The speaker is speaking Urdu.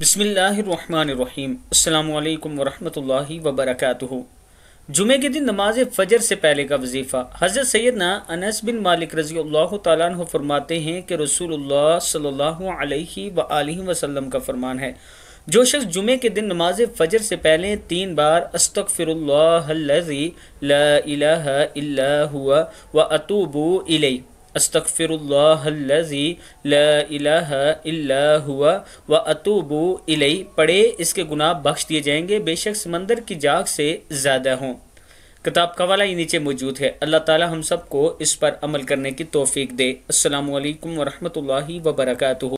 بسم اللہ الرحمن الرحیم السلام علیکم ورحمۃ اللہ وبرکاتہ جمعہ کے دن نماز فجر سے پہلے کا وظیفہ حضرت سیدنا انس بن مالک رضی اللہ تعالیٰ عنہ فرماتے ہیں کہ رسول اللہ صلی اللہ علیہ و وسلم کا فرمان ہے جو شخص جمعہ کے دن نماز فجر سے پہلے تین بار استغفر اللہ لا الہ الا ہوا الیہ अस्तफ़िर हुआ व अतूबू इलई पढ़े इसके गुनाह बख्श दिए जाएंगे बेशक समंदर की जाग से ज़्यादा हों किताब का वाला ही नीचे मौजूद है अल्लाह ताला हम सबको इस पर अमल करने की तोफ़ी दे अल्लाम वरहमल वर्का